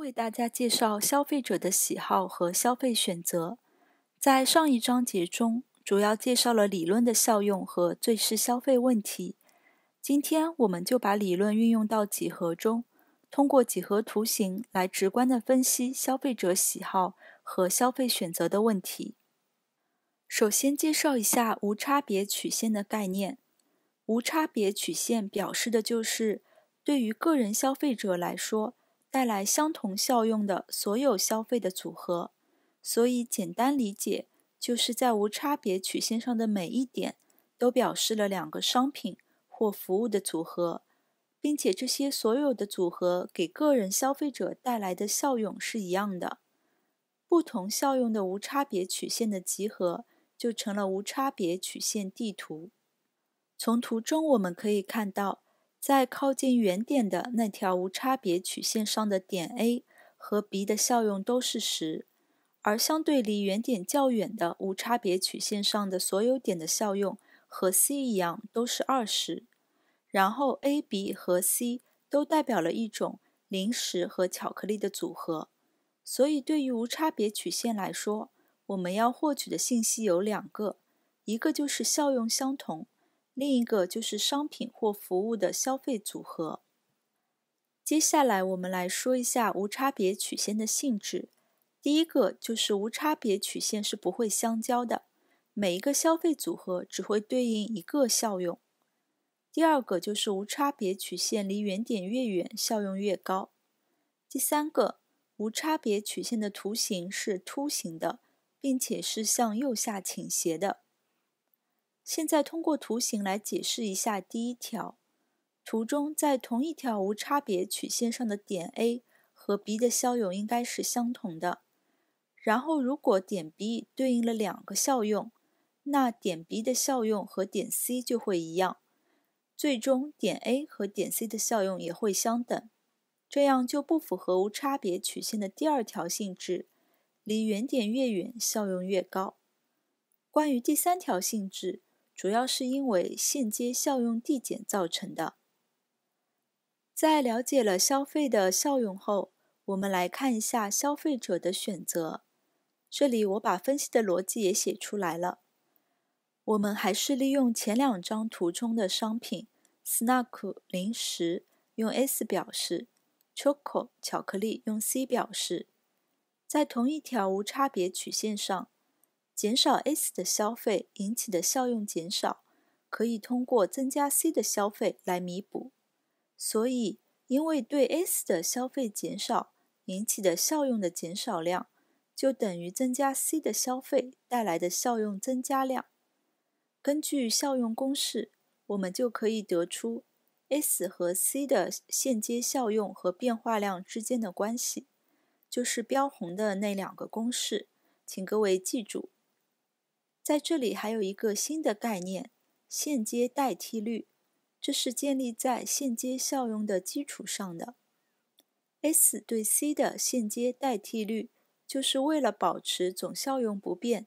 为大家介绍消费者的喜好和消费选择。在上一章节中，主要介绍了理论的效用和最适消费问题。今天，我们就把理论运用到几何中，通过几何图形来直观的分析消费者喜好和消费选择的问题。首先，介绍一下无差别曲线的概念。无差别曲线表示的就是，对于个人消费者来说。带来相同效用的所有消费的组合，所以简单理解就是在无差别曲线上的每一点都表示了两个商品或服务的组合，并且这些所有的组合给个人消费者带来的效用是一样的。不同效用的无差别曲线的集合就成了无差别曲线地图。从图中我们可以看到。在靠近原点的那条无差别曲线上的点 A 和 B 的效用都是十，而相对离原点较远的无差别曲线上的所有点的效用和 C 一样都是二十。然后 A、B 和 C 都代表了一种零食和巧克力的组合。所以，对于无差别曲线来说，我们要获取的信息有两个，一个就是效用相同。另一个就是商品或服务的消费组合。接下来我们来说一下无差别曲线的性质。第一个就是无差别曲线是不会相交的，每一个消费组合只会对应一个效用。第二个就是无差别曲线离原点越远，效用越高。第三个，无差别曲线的图形是凸形的，并且是向右下倾斜的。现在通过图形来解释一下第一条。图中在同一条无差别曲线上的点 A 和 B 的效用应该是相同的。然后，如果点 B 对应了两个效用，那点 B 的效用和点 C 就会一样。最终，点 A 和点 C 的效用也会相等。这样就不符合无差别曲线的第二条性质：离原点越远，效用越高。关于第三条性质。主要是因为现阶效用递减造成的。在了解了消费的效用后，我们来看一下消费者的选择。这里我把分析的逻辑也写出来了。我们还是利用前两张图中的商品，snack 零食用 S 表示，choco 巧克力用 C 表示，在同一条无差别曲线上。减少 S 的消费引起的效用减少，可以通过增加 C 的消费来弥补。所以，因为对 S 的消费减少引起的效用的减少量，就等于增加 C 的消费带来的效用增加量。根据效用公式，我们就可以得出 S 和 C 的现阶效用和变化量之间的关系，就是标红的那两个公式，请各位记住。在这里还有一个新的概念，现阶代替率，这是建立在现阶效用的基础上的。S 对 C 的现阶代替率，就是为了保持总效用不变，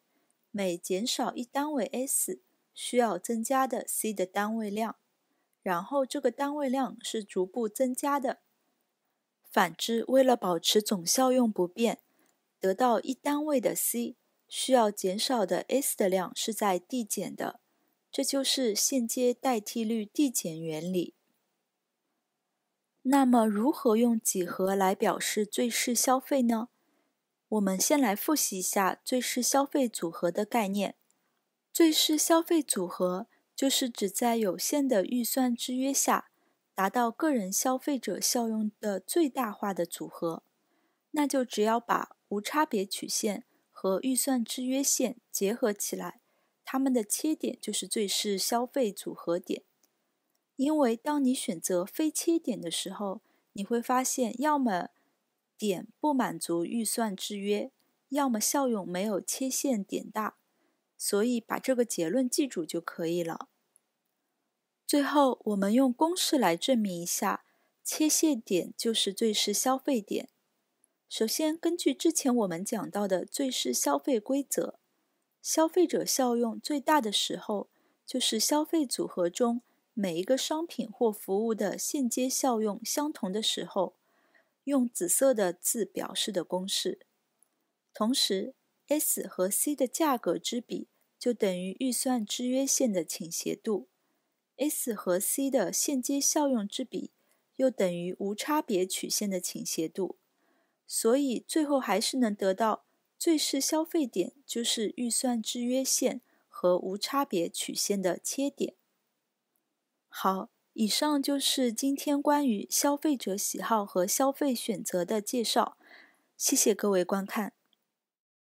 每减少一单位 S，需要增加的 C 的单位量。然后这个单位量是逐步增加的。反之，为了保持总效用不变，得到一单位的 C。需要减少的 S 的量是在递减的，这就是现阶代替率递减原理。那么，如何用几何来表示最适消费呢？我们先来复习一下最适消费组合的概念。最适消费组合就是指在有限的预算制约下，达到个人消费者效用的最大化的组合。那就只要把无差别曲线。和预算制约线结合起来，它们的切点就是最适消费组合点。因为当你选择非切点的时候，你会发现要么点不满足预算制约，要么效用没有切线点大。所以把这个结论记住就可以了。最后，我们用公式来证明一下，切线点就是最适消费点。首先，根据之前我们讲到的最适消费规则，消费者效用最大的时候，就是消费组合中每一个商品或服务的现阶效用相同的时候。用紫色的字表示的公式，同时 S 和 C 的价格之比就等于预算制约线的倾斜度，S 和 C 的现阶效用之比又等于无差别曲线的倾斜度。所以最后还是能得到最适消费点，就是预算制约线和无差别曲线的切点。好，以上就是今天关于消费者喜好和消费选择的介绍，谢谢各位观看。